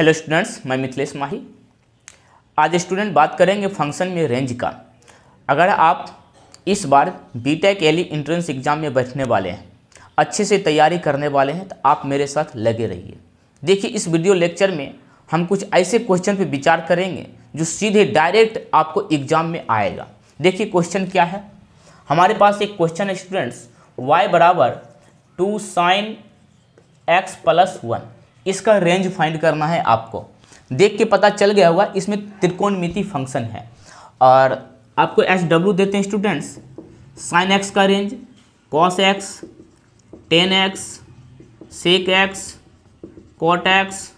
hello students मैं मिथिलेश माही आज student बात करेंगे फंक्शन में रेंज का अगर आप इस बार B tech L E entrance exam में बैठने वाले हैं अच्छे से तैयारी करने वाले हैं तो आप मेरे साथ लगे रहिए देखिए इस वीडियो लेक्चर में हम कुछ ऐसे क्वेश्चन पर विचार करेंगे जो सीधे डायरेक्ट आपको एग्ज़ाम में आएगा देखिए क्वेश्चन क्या है हमारे पास एक क्वेश्चन है स्टूडेंट्स वाई बराबर two sine x plus one इसका रेंज फाइंड करना है आपको देख के पता चल गया होगा इसमें त्रिकोणमिति फंक्शन है और आपको एस डब्ल्यू देते हैं स्टूडेंट्स साइन एक्स का range cos x tan x sec x cot x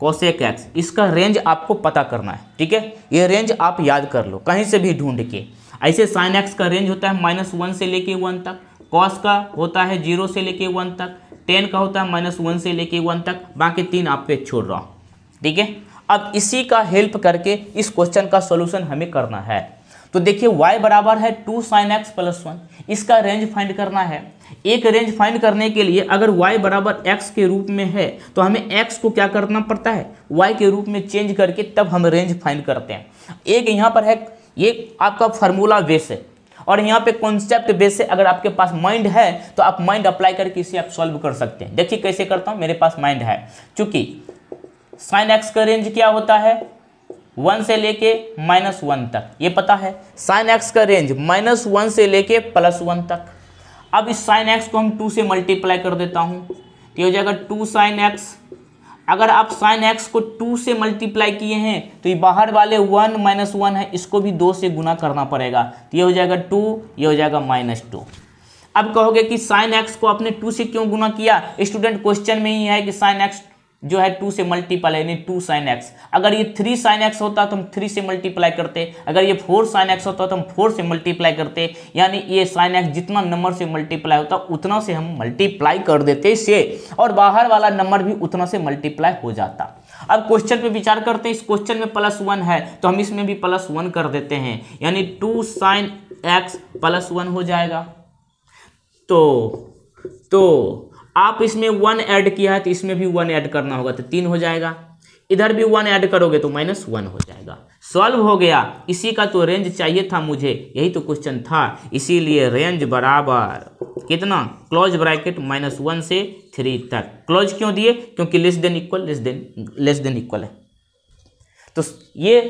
cosec x इसका रेंज आपको पता करना है ठीक है ये रेंज आप याद कर लो कहीं से भी ढूंढ के ऐसे साइन एक्स का रेंज होता है माइनस वन से लेके वन तक कॉस का होता है जीरो से लेके वन तक टेन का होता है माइनस वन से लेके वन तक बाकी तीन आप पे छोड़ रहा हूँ ठीक है अब इसी का हेल्प करके इस क्वेश्चन का सोल्यूशन हमें करना है तो देखिए y बराबर है two sine x plus one इसका रेंज फाइंड करना है एक रेंज फाइंड करने के लिए अगर y बराबर एक्स के रूप में है तो हमें x को क्या करना पड़ता है y के रूप में चेंज करके तब हम रेंज फाइंड करते हैं एक यहाँ पर है ये आपका फार्मूला वेस है और यहाँ पे कॉन्सेप्ट बेस से अगर आपके पास माइंड है तो आप माइंड अप्लाई करके इसे आप सॉल्व कर सकते हैं देखिए कैसे करता हूँ मेरे पास माइंड है चूंकि साइन एक्स का रेंज क्या होता है वन से लेके माइनस वन तक ये पता है साइन एक्स का रेंज माइनस वन से लेके प्लस वन तक अब इस साइन एक्स को हम टू से मल्टीप्लाई कर देता हूँ तो हो जाएगा टू साइन एक्स अगर आप साइन एक्स को टू से मल्टीप्लाई किए हैं तो ये बाहर वाले वन माइनस वन है इसको भी दो से गुना करना पड़ेगा तो ये हो जाएगा टू ये हो जाएगा माइनस टू अब कहोगे कि साइन एक्स को आपने टू से क्यों गुना किया स्टूडेंट क्वेश्चन में ही है कि साइन एक्स जो है टू से मल्टीप्लाई यानी टू साइन एक्स अगर ये थ्री साइन एक्स होता तो हम थ्री से मल्टीप्लाई करते अगर ये फोर साइन एक्स होता तो हम फोर से मल्टीप्लाई करते यानी ये साइन एक्स जितना नंबर से मल्टीप्लाई होता उतना से हम मल्टीप्लाई कर देते इसे और बाहर वाला नंबर भी उतना से मल्टीप्लाई हो जाता अब क्वेश्चन पे विचार करते हैं इस क्वेश्चन में प्लस वन है तो हम इसमें भी प्लस वन कर देते हैं यानी two sine x plus one हो जाएगा तो तो आप इसमें वन ऐड किया है तो इसमें भी वन ऐड करना होगा तो तीन हो जाएगा इधर भी वन ऐड करोगे तो माइनस वन हो जाएगा सॉल्व हो गया इसी का तो रेंज चाहिए था मुझे यही तो क्वेश्चन था इसीलिए रेंज बराबर कितना क्लोज ब्रैकेट माइनस वन से थ्री तक क्लोज क्यों दिए क्योंकि less than equal less than less than equal है तो ये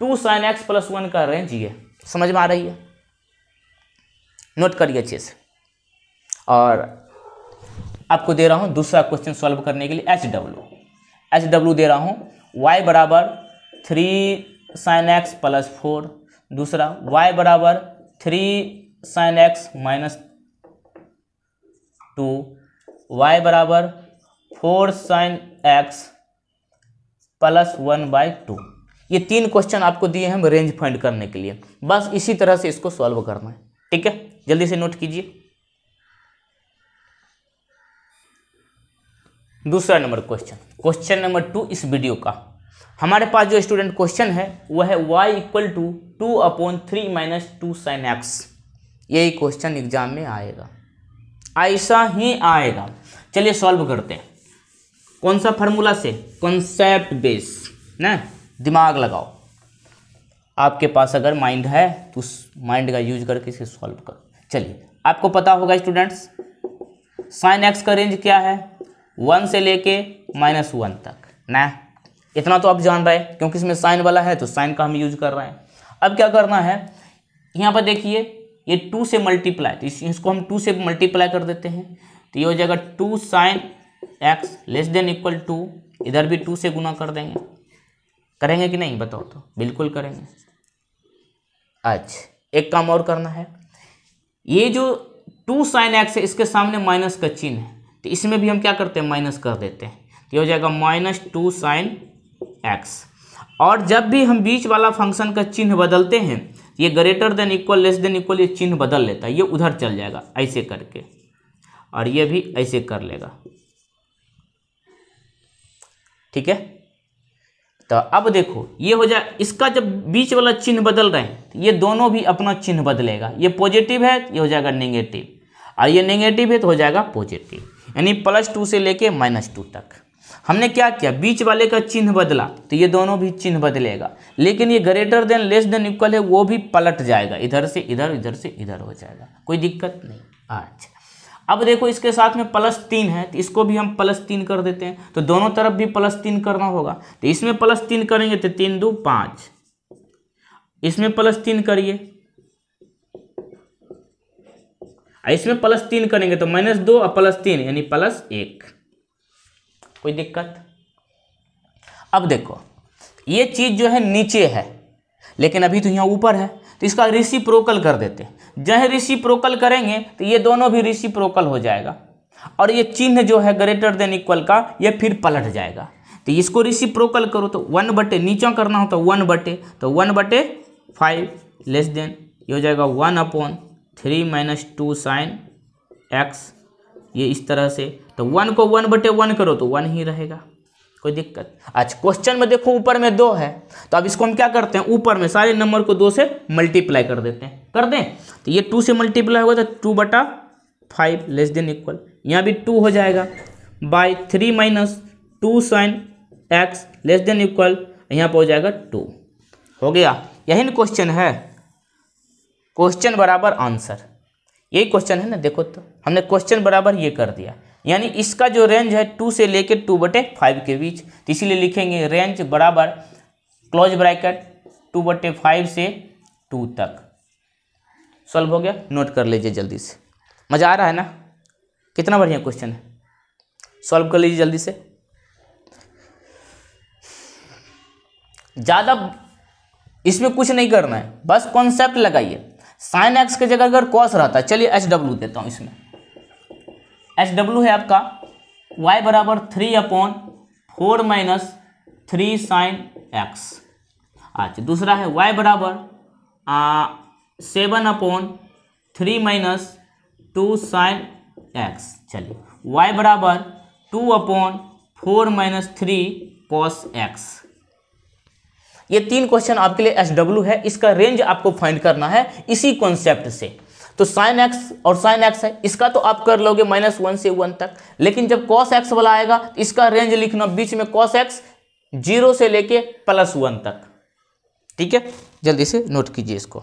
two sine x plus one का रेंज ये समझ में आ रही है नोट करिए अच्छे से और आपको दे रहा हूँ दूसरा क्वेश्चन सॉल्व करने के लिए एच डब्ल्यू एच डब्ल्यू दे रहा हूँ वाई बराबर three sine x plus four दूसरा वाई बराबर three sine x minus two y बराबर four sine x plus one by two ये तीन क्वेश्चन आपको दिए हैं रेंज फाइंड करने के लिए बस इसी तरह से इसको सॉल्व करना है ठीक है जल्दी से नोट कीजिए दूसरा number question question number two इस वीडियो का हमारे पास जो स्टूडेंट क्वेश्चन है वह है y equal to two upon three minus two sine x यही क्वेश्चन एग्जाम में आएगा ऐसा ही आएगा चलिए सॉल्व करते हैं कौन सा फार्मूला से कॉन्सेप्ट बेस ना दिमाग लगाओ आपके पास अगर माइंड है तो उस माइंड का यूज करके इसे सॉल्व करो चलिए आपको पता होगा स्टूडेंट्स साइन एक्स का रेंज क्या है वन से लेके माइनस वन तक ना इतना तो आप जान रहे हैं क्योंकि इसमें साइन वाला है तो साइन का हम यूज कर रहे हैं अब क्या करना है यहाँ पर देखिए ये टू से मल्टीप्लाई तो इस, इसको हम टू से मल्टीप्लाई कर देते हैं तो ये हो जाएगा two sine x less than equal to इधर भी टू से गुना कर देंगे करेंगे कि नहीं बताओ तो बिल्कुल करेंगे अच्छा एक काम और करना है ये जो टू साइन एक्स है इसके सामने माइनस का चिन्ह है तो इसमें भी हम क्या करते हैं माइनस कर देते हैं तो ये हो जाएगा माइनस टू साइन एक्स और जब भी हम बीच वाला फंक्शन का चिन्ह बदलते हैं ये greater than equal less than equal ये चिन्ह बदल लेता है ये उधर चल जाएगा ऐसे करके और ये भी ऐसे कर लेगा ठीक है तो अब देखो ये हो जाए इसका जब बीच वाला चिन्ह बदल रहे हैं तो ये दोनों भी अपना चिन्ह बदलेगा ये पॉजिटिव है तो ये हो जाएगा नेगेटिव और ये नेगेटिव है तो हो जाएगा पॉजिटिव यानी प्लस टू से लेके माइनस टू तक हमने क्या किया बीच वाले का चिन्ह बदला तो ये दोनों भी चिन्ह बदलेगा लेकिन ये greater than less than equal है वो भी पलट जाएगा इधर से इधर इधर से इधर हो जाएगा कोई दिक्कत नहीं अच्छा अब देखो इसके साथ में प्लस तीन है तो इसको भी हम प्लस तीन कर देते हैं तो दोनों तरफ भी प्लस तीन करना होगा तो इसमें प्लस तीन करेंगे तो तीन दो पाँच इसमें प्लस तीन करिए इसमें प्लस तीन करेंगे तो माइनस दो और प्लस तीन यानी प्लस एक कोई दिक्कत अब देखो ये चीज़ जो है नीचे है लेकिन अभी तो यहाँ ऊपर है तो इसका ऋषि प्रोकल कर देते हैं जहाँ ऋषि प्रोकल करेंगे तो ये दोनों भी ऋषि प्रोकल हो जाएगा और ये चिन्ह जो है ग्रेटर देन इक्वल का ये फिर पलट जाएगा तो इसको ऋषि प्रोकल करो तो वन बटे नीचा करना हो तो वन बटे तो वन बटे फाइव लेस देन ये हो जाएगा one upon three minus two sine x ये इस तरह से तो वन को वन बटे वन करो तो वन ही रहेगा कोई दिक्कत अच्छा क्वेश्चन में देखो ऊपर में दो है तो अब इसको हम क्या करते हैं ऊपर में सारे नंबर को दो से मल्टीप्लाई कर देते हैं कर दें तो ये टू से मल्टीप्लाई होगा तो टू बटा फाइव लेस देन इक्वल यहाँ भी टू हो जाएगा by three minus two sine x less than equal यहाँ पर हो जाएगा टू हो गया यही ना क्वेश्चन है क्वेश्चन बराबर आंसर यही क्वेश्चन है ना देखो तो हमने क्वेश्चन बराबर ये कर दिया यानी इसका जो रेंज है टू से लेकर टू बटे फाइव के बीच तो इसीलिए लिखेंगे रेंज बराबर क्लोज ब्रैकेट टू बटे फाइव से टू तक सॉल्व हो गया नोट कर लीजिए जल्दी से मज़ा आ रहा है ना कितना बढ़िया क्वेश्चन है सॉल्व कर लीजिए जल्दी से ज़्यादा इसमें कुछ नहीं करना है बस कॉन्सेप्ट लगाइए साइन एक्स की जगह अगर कॉस रहता है चलिए एच डब्ल्यू देता हूँ इसमें एच डब्ल्यू है आपका वाई बराबर three upon four minus three sine x अच्छा दूसरा है वाई बराबर seven upon three minus two sine x चलिए वाई बराबर two upon four minus three cos x ये तीन क्वेश्चन आपके लिए एस डब्ल्यू है इसका रेंज आपको फाइंड करना है इसी कॉन्सेप्ट से तो साइन एक्स और साइन एक्स है इसका तो आप कर लोगे माइनस वन से वन तक लेकिन जब कॉस एक्स वाला आएगा इसका रेंज लिखना बीच में कॉस एक्स जीरो से लेके प्लस वन तक ठीक है जल्दी से नोट कीजिए इसको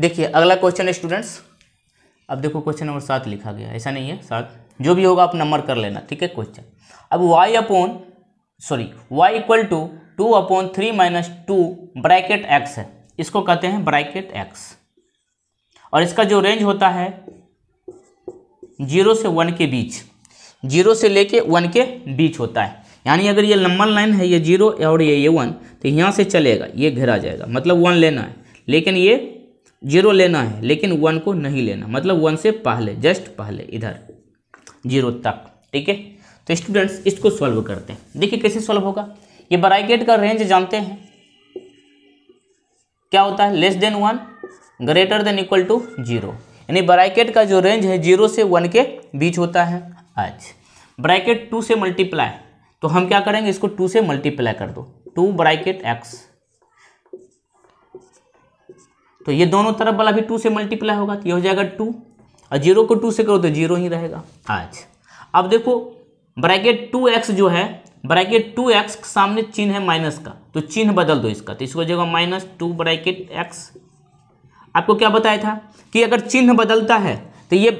देखिए अगला क्वेश्चन है स्टूडेंट्स अब देखो क्वेश्चन नंबर सात लिखा गया ऐसा नहीं है सात जो भी होगा आप नंबर कर लेना ठीक है क्वेश्चन अब y upon sorry y equal to two upon three minus two bracket x है इसको कहते हैं ब्रैकेट एक्स और इसका जो रेंज होता है जीरो से वन के बीच जीरो से लेके वन के बीच होता है यानी अगर ये नंबर लाइन है ये जीरो और ये ये वन तो यहाँ से चलेगा ये घेरा जाएगा मतलब वन लेना है लेकिन ये जीरो लेना है लेकिन वन को नहीं लेना मतलब वन से पहले जस्ट पहले इधर जीरो तक ठीक है तो स्टूडेंट्स इसको सॉल्व करते हैं देखिए कैसे सॉल्व होगा ये ब्राइकेट का रेंज जानते हैं क्या होता है less than one greater than equal to zero यानी ब्राइकेट का जो रेंज है जीरो से वन के बीच होता है आज ब्राइकेट टू से मल्टीप्लाई तो हम क्या करेंगे इसको टू से मल्टीप्लाई कर दो टू ब्राइकेट एक्स तो ये दोनों तरफ वाला भी टू से मल्टीप्लाई होगा तो ये हो जाएगा टू और जीरो को टू से करो तो जीरो ही रहेगा आज अब देखो ब्रैकेट टू एक्स जो है ब्रैकेट टू एक्स सामने चिन्ह है माइनस का तो चिन्ह बदल दो इसका तो इसको जगह माइनस टू ब्रैकेट एक्स आपको क्या बताया था कि अगर चिन्ह बदलता है तो ये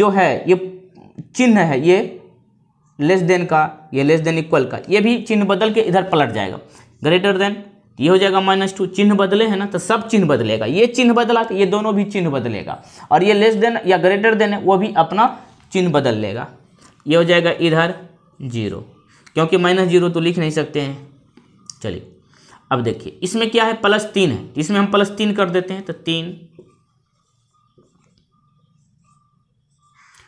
जो है ये चिन्ह है ये लेस देन का ये लेस देन इक्वल का ये भी चिन्ह बदल के इधर पलट जाएगा ग्रेटर देन ये हो जाएगा माइनस टू चिन्ह बदले है ना तो सब चिन्ह बदलेगा ये चिन्ह बदला तो ये दोनों भी चिन्ह बदलेगा और ये लेस देन या ग्रेटर देन है वो भी अपना चिन्ह बदल लेगा ये हो जाएगा इधर जीरो क्योंकि माइनस जीरो तो लिख नहीं सकते हैं चलिए अब देखिए इसमें क्या है प्लस तीन है तो इसमें हम प्लस तीन कर देते हैं तो तीन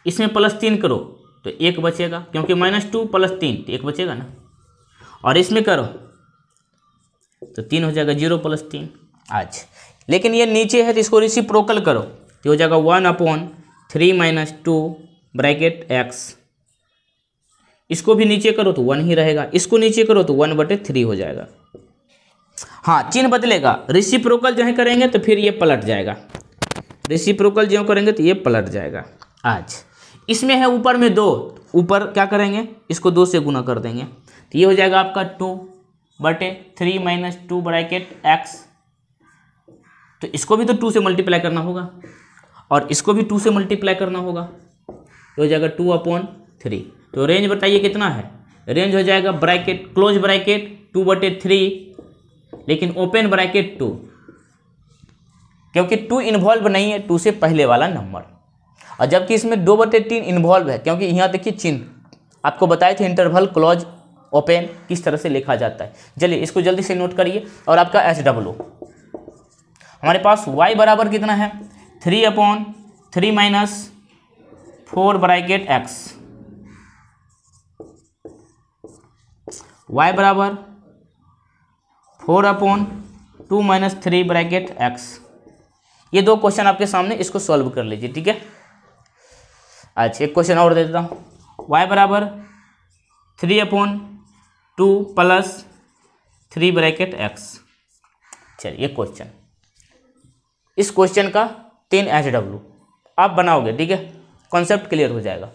इसमें प्लस तीन करो तो एक बचेगा क्योंकि माइनस टू प्लस तीन तो एक बचेगा ना और इसमें करो तो तीन हो जाएगा जीरो प्लस तीन आज लेकिन ये नीचे है तो इसको प्रोकल करो तो हो जाएगा one upon three minus two bracket x इसको भी नीचे करो तो वन ही रहेगा इसको नीचे करो तो वन बटे थ्री हो जाएगा हाँ चिन्ह बदलेगा प्रोकल जो है करेंगे तो फिर ये पलट जाएगा रिसी प्रोकल जो करेंगे तो ये पलट जाएगा आज इसमें है ऊपर में दो ऊपर क्या करेंगे इसको दो से गुना कर देंगे तो ये हो जाएगा आपका टू बटे three minus two bracket x तो इसको भी तो टू से मल्टीप्लाई करना होगा और इसको भी टू से मल्टीप्लाई करना होगा तो हो जाएगा टू अपॉन थ्री तो रेंज बताइए कितना है रेंज हो जाएगा ब्रैकेट क्लोज ब्रैकेट टू बटे थ्री लेकिन ओपन ब्रैकेट टू क्योंकि टू इन्वॉल्व नहीं है टू से पहले वाला नंबर और जबकि इसमें दो बटे तीन इन्वॉल्व है क्योंकि यहाँ देखिए चिन्ह आपको बताए थे इंटरवल क्लोज ओपेन किस तरह से लिखा जाता है चलिए इसको जल्दी से नोट करिए और आपका एच डब्लू हमारे पास वाई बराबर कितना है three upon three minus four bracket x y बराबर four upon two minus three bracket x ये दो क्वेश्चन आपके सामने इसको सॉल्व कर लीजिए ठीक है अच्छा एक क्वेश्चन और दे देता हूँ वाई बराबर three upon two plus three bracket x चलिए क्वेश्चन इस क्वेश्चन का तीन एच डब्ल्यू आप बनाओगे ठीक है कॉन्सेप्ट क्लियर हो जाएगा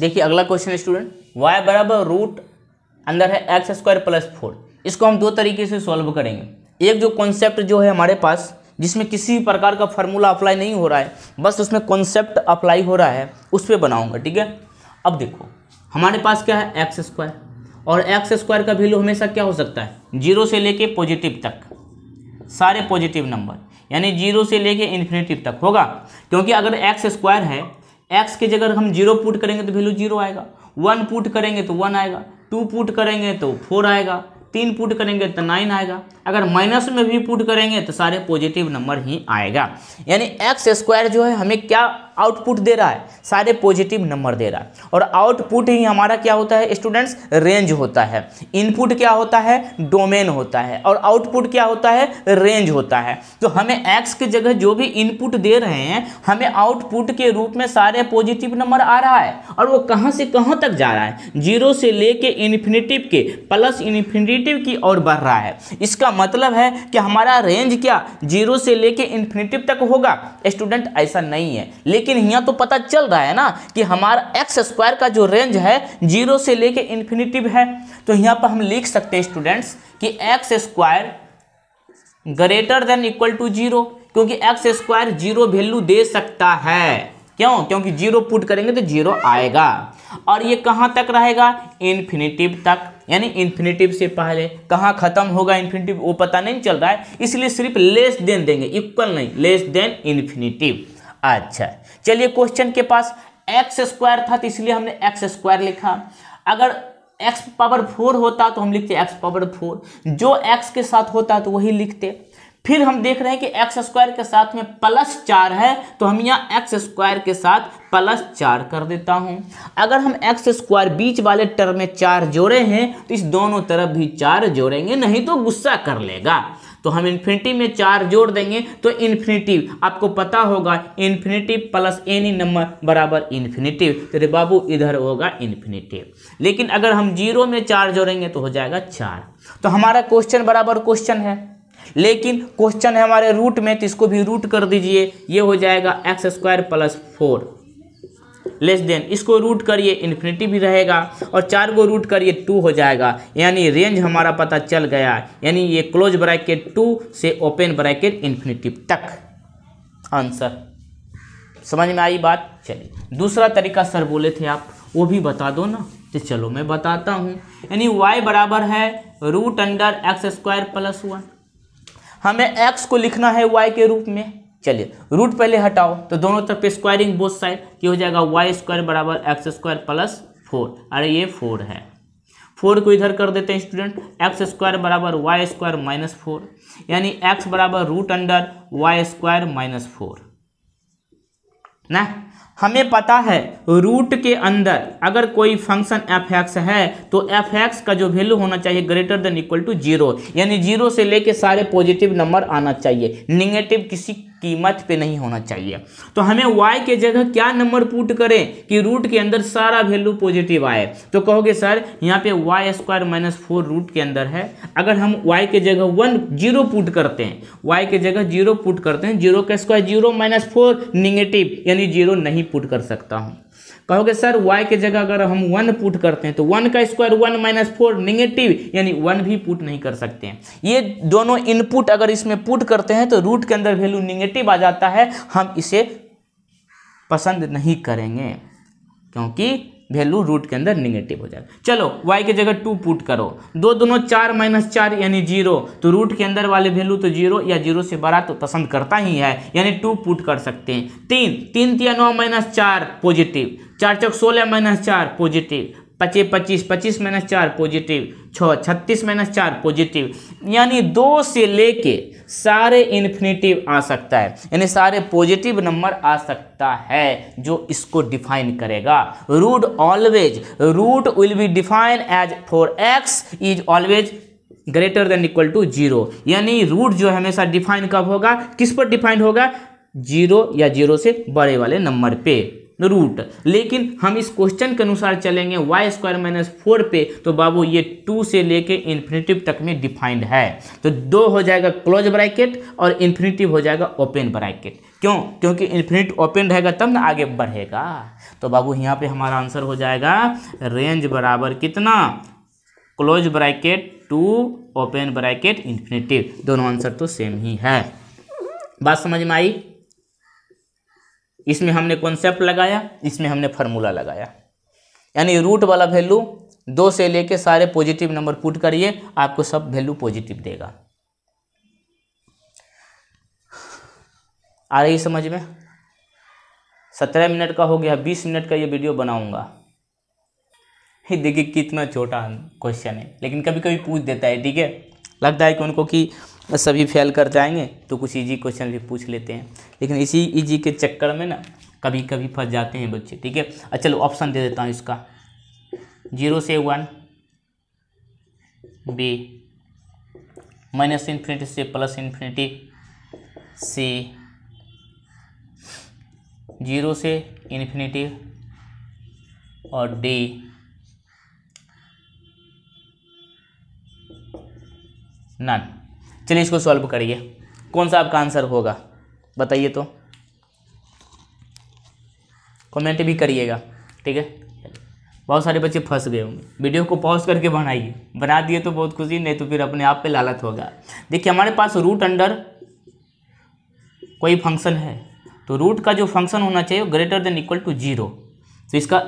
देखिए अगला क्वेश्चन स्टूडेंट वाई बराबर रूट अंदर है एक्स स्क्वायर प्लस फोर इसको हम दो तरीके से सॉल्व करेंगे एक जो कॉन्सेप्ट जो है हमारे पास जिसमें किसी भी प्रकार का फॉर्मूला अप्लाई नहीं हो रहा है बस उसमें कॉन्सेप्ट अप्लाई हो रहा है उस पर बनाऊंगा ठीक है अब देखो हमारे पास क्या है एक्स स्क्वायर और एक्स स्क्वायर का वैल्यू हमेशा क्या हो सकता है जीरो से लेके पॉजिटिव तक सारे पॉजिटिव नंबर यानी जीरो से लेके इन्फिनेटिव तक होगा क्योंकि अगर एक्स स्क्वायर है एक्स की जगह हम जीरो पुट करेंगे तो वैल्यू जीरो आएगा वन पुट करेंगे तो वन आएगा टू पुट करेंगे तो फोर आएगा तीन पुट करेंगे तो नाइन आएगा अगर माइनस में भी पुट करेंगे तो सारे पॉजिटिव नंबर ही आएगा यानी एक्स स्क्वायर जो है हमें क्या आउटपुट दे रहा है सारे पॉजिटिव नंबर दे रहा है और आउटपुट ही हमारा क्या होता है स्टूडेंट्स रेंज होता है इनपुट क्या होता है डोमेन होता है और आउटपुट क्या होता है रेंज होता है तो हमें एक्स की जगह जो भी इनपुट दे रहे हैं हमें आउटपुट के रूप में सारे पॉजिटिव नंबर आ रहा है और वो कहाँ से कहाँ तक जा रहा है जीरो से लेके के इन्फिनेटिव के प्लस इन्फिनिट इन्फिनेटिव की ओर बढ़ रहा है इसका मतलब है कि हमारा रेंज क्या जीरो से लेके इन्फिनेटिव तक होगा स्टूडेंट ऐसा नहीं है लेकिन यहाँ तो पता चल रहा है ना कि हमारा एक्स स्क्वायर का जो रेंज है जीरो से लेके इन्फिनेटिव है तो यहाँ पर हम लिख सकते हैं स्टूडेंट्स कि x square greater than equal to zero क्योंकि एक्स स्क्वायर जीरो वैल्यू दे सकता है क्यों क्योंकि जीरो पुट करेंगे तो जीरो आएगा और ये कहां तक रहेगा इन्फिनेटिव तक यानी इन्फिनेटिव से पहले कहाँ खत्म होगा इन्फिनेटिव वो पता नहीं चल रहा है इसलिए सिर्फ लेस देन देंगे इक्वल नहीं लेस देन इन्फिनेटिव अच्छा चलिए क्वेश्चन के पास एक्स स्क्वायर था तो इसलिए हमने एक्स स्क्वायर लिखा अगर एक्स पावर फोर होता तो हम लिखते एक्स पावर फोर जो एक्स के साथ होता तो वही लिखते फिर हम देख रहे हैं कि एक्स स्क्वायर के साथ में प्लस चार है तो हम यहाँ एक्स स्क्वायर के साथ प्लस चार कर देता हूँ अगर हम एक्स स्क्वायर बीच वाले टर्म में चार जोड़े हैं तो इस दोनों तरफ भी चार जोड़ेंगे नहीं तो गुस्सा कर लेगा तो हम इन्फिनिटी में चार जोड़ देंगे तो इन्फिनिटिव आपको पता होगा इन्फिनिटिव प्लस एनी नंबर बराबर तो रे बाबू इधर होगा इन्फिनिटिव लेकिन अगर हम जीरो में चार जोड़ेंगे तो हो जाएगा चार तो हमारा क्वेश्चन बराबर क्वेश्चन है लेकिन क्वेश्चन है हमारे रूट में तो इसको भी रूट कर दीजिए ये हो जाएगा x square plus four less than इसको रूट करिए इन्फिनिटी भी रहेगा और चार को रूट करिए टू हो जाएगा यानी रेंज हमारा पता चल गया यानी ये क्लोज ब्रैकेट टू से ओपन ब्रैकेट इन्फिनिटी तक आंसर समझ में आई बात चलिए दूसरा तरीका सर बोले थे आप वो भी बता दो ना तो चलो मैं बताता हूँ यानी y बराबर है root under x square plus one हमें एक्स को लिखना है वाई के रूप में चलिए रूट पहले हटाओ तो दोनों तरफ पे स्क्वायरिंग बोथ साइड ये हो जाएगा वाई स्क्वायर बराबर एक्स स्क्वायर प्लस फोर अरे ये फोर है फोर को इधर कर देते हैं स्टूडेंट एक्स स्क्वायर बराबर वाई स्क्वायर माइनस फोर यानी एक्स बराबर root under y square minus four ना हमें पता है रूट के अंदर अगर कोई फंक्शन एफ एक्स है तो एफ एक्स का जो वैल्यू होना चाहिए greater than equal to zero यानी जीरो से लेके सारे पॉजिटिव नंबर आना चाहिए निगेटिव किसी कीमत पे नहीं होना चाहिए तो हमें वाई के जगह क्या नंबर पुट करें कि रूट के अंदर सारा वैल्यू पॉजिटिव आए तो कहोगे सर यहाँ पे y square minus four root के अंदर है अगर हम वाई के जगह वन जीरो पुट करते हैं वाई के जगह जीरो पुट करते हैं जीरो का square zero minus four negative यानी जीरो नहीं पुट कर सकता हूँ कहोगे सर y के जगह अगर हम वन पुट करते हैं तो वन का square one minus four negative यानी वन भी पुट नहीं कर सकते हैं ये दोनों इनपुट अगर इसमें पुट करते हैं तो रूट के अंदर वैल्यू निगेटिव आ जाता है हम इसे पसंद नहीं करेंगे क्योंकि वैल्यू रूट के अंदर निगेटिव हो जाएगा चलो y के जगह टू पुट करो दो दोनों चार माइनस चार यानी जीरो तो रूट के अंदर वाले वैल्यू तो जीरो या जीरो से बड़ा तो पसंद करता ही है यानी टू पुट कर सकते हैं तीन तीन तीन नौ माइनस चार पॉजिटिव चार चौक सोलह माइनस चार पॉजिटिव पच्चीस पच्चीस पच्चीस माइनस चार पॉजिटिव छः छत्तीस माइनस चार पॉजिटिव यानी दो से लेके सारे इन्फिनेटिव आ सकता है यानी सारे पॉजिटिव नंबर आ सकता है जो इसको डिफाइन करेगा root always root will be define as for x is always greater than equal to zero यानी रूट जो हमेशा डिफाइन कब होगा किस पर डिफाइंड होगा जीरो या जीरो से बड़े वाले नंबर पे रूट लेकिन हम इस क्वेश्चन के अनुसार चलेंगे वाई स्क्वायर माइनस फोर पे तो बाबू ये टू से लेके इन्फिनेटिव तक में डिफाइंड है तो दो हो जाएगा क्लोज ब्रैकेट और इन्फिनेटिव हो जाएगा ओपन ब्रैकेट क्यों क्योंकि इन्फिनिट ओपन रहेगा तब ना आगे बढ़ेगा तो बाबू यहाँ पे हमारा आंसर हो जाएगा रेंज बराबर कितना close bracket to open bracket infinitive दोनों आंसर तो सेम ही है बात समझ में आई इसमें हमने कॉन्सेप्ट लगाया इसमें हमने फार्मूला लगाया यानी रूट वाला वैल्यू दो से लेके सारे पॉजिटिव नंबर पुट करिए आपको सब वैल्यू पॉजिटिव देगा आ रही समझ में सत्रह मिनट का हो गया बीस मिनट का ये वीडियो बनाऊंगा ये देखिए कितना छोटा क्वेश्चन है लेकिन कभी कभी पूछ देता है ठीक है लगता है कि उनको कि सभी फेल कर जाएंगे तो कुछ इजी क्वेश्चन भी पूछ लेते हैं लेकिन इसी इजी के चक्कर में ना कभी कभी फंस जाते हैं बच्चे ठीक है अच्छा चलो ऑप्शन दे देता हूँ इसका जीरो से वन बी माइनस इन्फिनिटी से प्लस इन्फिनिटी सी जीरो से इन्फिनिटी और डी नन चलिए इसको सॉल्व करिए कौन सा आपका आंसर होगा बताइए तो कमेंट भी करिएगा ठीक है बहुत सारे बच्चे फंस गए होंगे वीडियो को पॉज करके बनाइए बना दिए तो बहुत खुशी नहीं तो फिर अपने आप पे लालत होगा देखिए हमारे पास रूट अंडर कोई फंक्शन है तो रूट का जो फंक्शन होना चाहिए वो greater than equal to zero तो इसका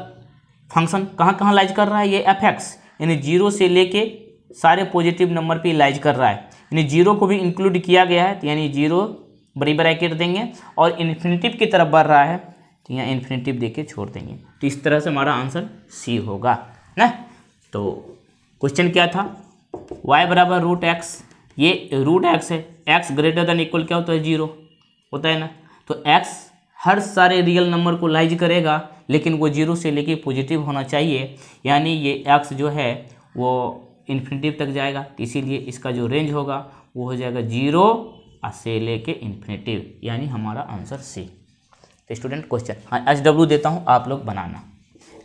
फंक्शन कहाँ कहाँ लाइज कर रहा है ये एफ एक्स यानी जीरो से लेके सारे पॉजिटिव नंबर पर लाइज कर रहा है यानी जीरो को भी इंक्लूड किया गया है तो यानी जीरो बड़ी ब्रैकेट देंगे और इन्फिनेटिव की तरफ बढ़ रहा है तो यहाँ इन्फिनेटिव दे के छोड़ देंगे तो इस तरह से हमारा आंसर सी होगा न तो क्वेश्चन क्या था वाई बराबर रूट एक्स ये रूट एक्स है एक्स ग्रेटर देन इक्वल क्या होता है जीरो होता है ना तो एक्स हर सारे रियल नंबर को लाइज करेगा लेकिन वो जीरो से लेके पॉजिटिव होना चाहिए यानी ये एक्स जो है वो इन्फिनेटिव तक जाएगा तो इसीलिए इसका जो रेंज होगा वो हो जाएगा जीरो और से लेके इन्फिनेटिव यानी हमारा आंसर सी तो स्टूडेंट क्वेश्चन हाँ एच डब्ल्यू देता हूँ आप लोग बनाना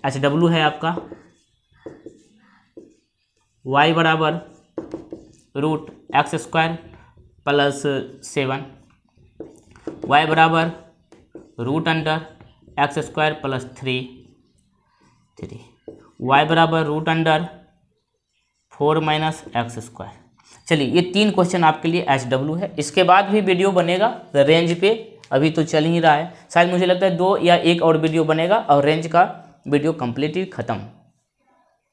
एच डब्ल्यू है आपका वाई बराबर root x square plus seven y बराबर root under x square plus three three y बराबर root under four minus x square चलिए ये तीन क्वेश्चन आपके लिए एच डब्ल्यू है इसके बाद भी वीडियो बनेगा रेंज पे अभी तो चल ही रहा है शायद मुझे लगता है दो या एक और वीडियो बनेगा और रेंज का वीडियो कम्प्लीटली ख़त्म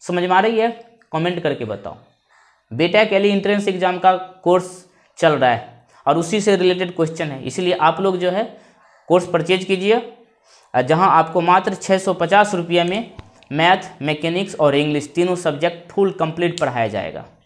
समझ में आ रही है कमेंट करके बताओ बेटा के लिए इंट्रेंस एग्जाम का कोर्स चल रहा है और उसी से रिलेटेड क्वेश्चन है इसीलिए आप लोग जो है कोर्स परचेज कीजिए जहाँ आपको मात्र छः सौ पचास रुपये में मैथ मैकेनिक्स और इंग्लिश तीनों सब्जेक्ट फुल कंप्लीट पढ़ाया जाएगा